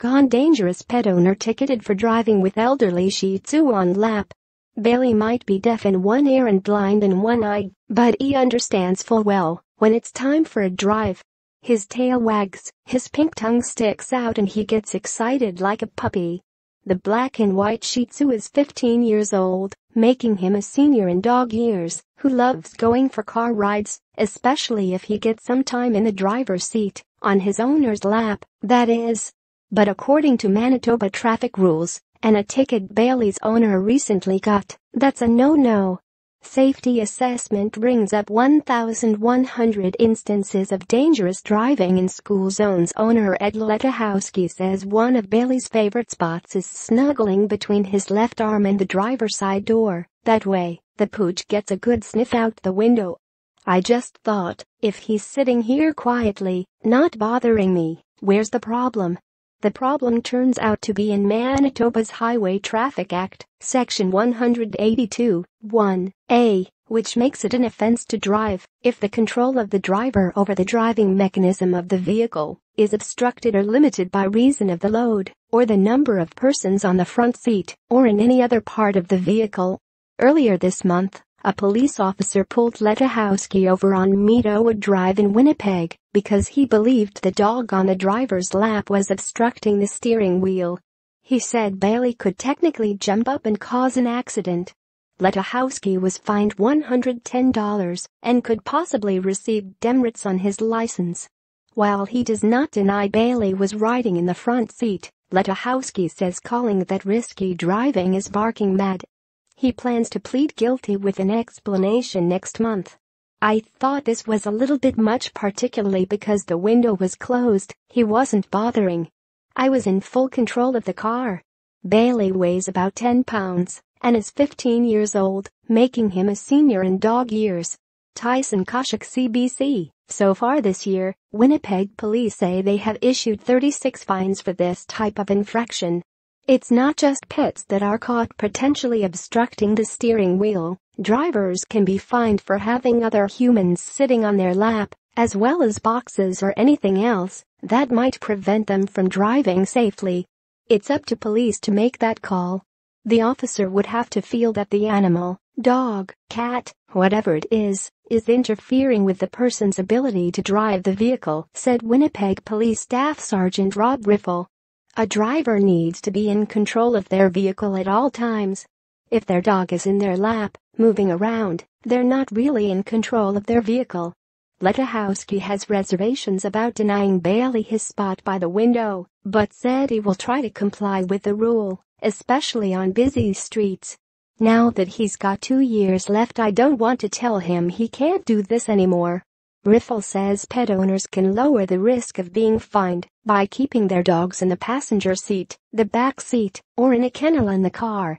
Gone dangerous pet owner ticketed for driving with elderly Shih Tzu on lap. Bailey might be deaf in one ear and blind in one eye, but he understands full well when it's time for a drive. His tail wags, his pink tongue sticks out and he gets excited like a puppy. The black and white Shih Tzu is 15 years old, making him a senior in dog years, who loves going for car rides, especially if he gets some time in the driver's seat, on his owner's lap, that is, but according to Manitoba traffic rules, and a ticket Bailey's owner recently got, that's a no-no. Safety assessment brings up 1,100 instances of dangerous driving in school zones. Owner Ed Letahowski says one of Bailey's favorite spots is snuggling between his left arm and the driver's side door. That way, the pooch gets a good sniff out the window. I just thought, if he's sitting here quietly, not bothering me, where's the problem? The problem turns out to be in Manitoba's Highway Traffic Act, Section 182, 1A, which makes it an offense to drive if the control of the driver over the driving mechanism of the vehicle is obstructed or limited by reason of the load or the number of persons on the front seat or in any other part of the vehicle. Earlier this month, a police officer pulled Letahowski over on Meadowood Drive in Winnipeg because he believed the dog on the driver's lap was obstructing the steering wheel. He said Bailey could technically jump up and cause an accident. Letahowski was fined $110 and could possibly receive demerits on his license. While he does not deny Bailey was riding in the front seat, Letahowski says calling that risky driving is barking mad he plans to plead guilty with an explanation next month. I thought this was a little bit much particularly because the window was closed, he wasn't bothering. I was in full control of the car. Bailey weighs about 10 pounds and is 15 years old, making him a senior in dog years. Tyson Koshik CBC. So far this year, Winnipeg police say they have issued 36 fines for this type of infraction. It's not just pits that are caught potentially obstructing the steering wheel, drivers can be fined for having other humans sitting on their lap, as well as boxes or anything else that might prevent them from driving safely. It's up to police to make that call. The officer would have to feel that the animal, dog, cat, whatever it is, is interfering with the person's ability to drive the vehicle, said Winnipeg Police Staff Sergeant Rob Riffle. A driver needs to be in control of their vehicle at all times. If their dog is in their lap, moving around, they're not really in control of their vehicle. Letahowski has reservations about denying Bailey his spot by the window, but said he will try to comply with the rule, especially on busy streets. Now that he's got two years left I don't want to tell him he can't do this anymore. Riffle says pet owners can lower the risk of being fined by keeping their dogs in the passenger seat, the back seat, or in a kennel in the car.